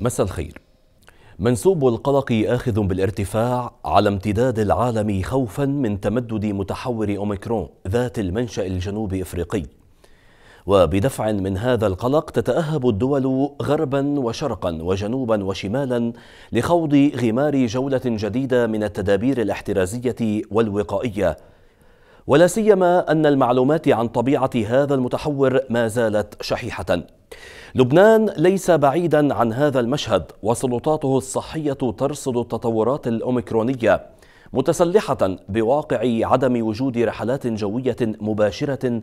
مساء الخير منسوب القلق آخذ بالارتفاع على امتداد العالم خوفا من تمدد متحور أوميكرون ذات المنشأ الجنوب إفريقي وبدفع من هذا القلق تتأهب الدول غربا وشرقا وجنوبا وشمالا لخوض غمار جولة جديدة من التدابير الاحترازية والوقائية ولا سيما أن المعلومات عن طبيعة هذا المتحور ما زالت شحيحة لبنان ليس بعيدا عن هذا المشهد وسلطاته الصحية ترصد التطورات الأوميكرونية متسلحة بواقع عدم وجود رحلات جوية مباشرة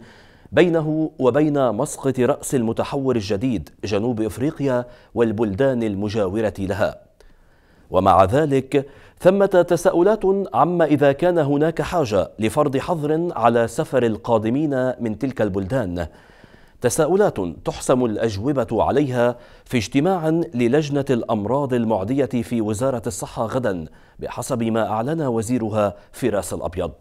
بينه وبين مسقط رأس المتحور الجديد جنوب إفريقيا والبلدان المجاورة لها ومع ذلك ثمة تساؤلات عما إذا كان هناك حاجة لفرض حظر على سفر القادمين من تلك البلدان تساؤلات تحسم الأجوبة عليها في اجتماع للجنة الأمراض المعدية في وزارة الصحة غدا بحسب ما أعلن وزيرها فراس الأبيض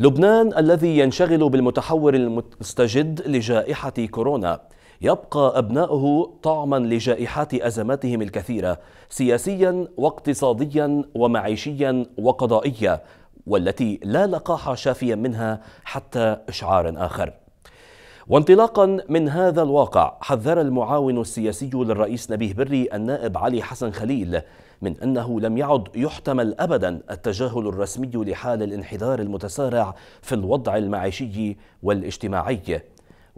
لبنان الذي ينشغل بالمتحور المستجد لجائحة كورونا يبقى أبناؤه طعما لجائحات أزماتهم الكثيرة سياسيا واقتصاديا ومعيشيا وقضائيا والتي لا لقاح شافيا منها حتى إشعار آخر وانطلاقا من هذا الواقع حذر المعاون السياسي للرئيس نبيه بري النائب علي حسن خليل من انه لم يعد يحتمل ابدا التجاهل الرسمي لحال الانحدار المتسارع في الوضع المعيشي والاجتماعي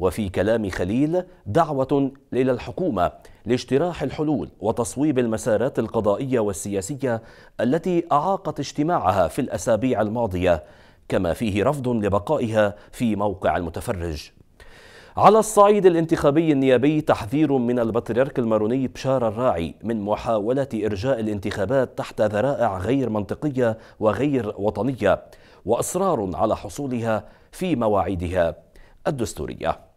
وفي كلام خليل دعوة إلى الحكومة لاجتراح الحلول وتصويب المسارات القضائية والسياسية التي أعاقت اجتماعها في الأسابيع الماضية كما فيه رفض لبقائها في موقع المتفرج على الصعيد الانتخابي النيابي تحذير من البطريرك الماروني بشار الراعي من محاولة إرجاء الانتخابات تحت ذرائع غير منطقية وغير وطنية وإصرار على حصولها في مواعيدها الدستوريه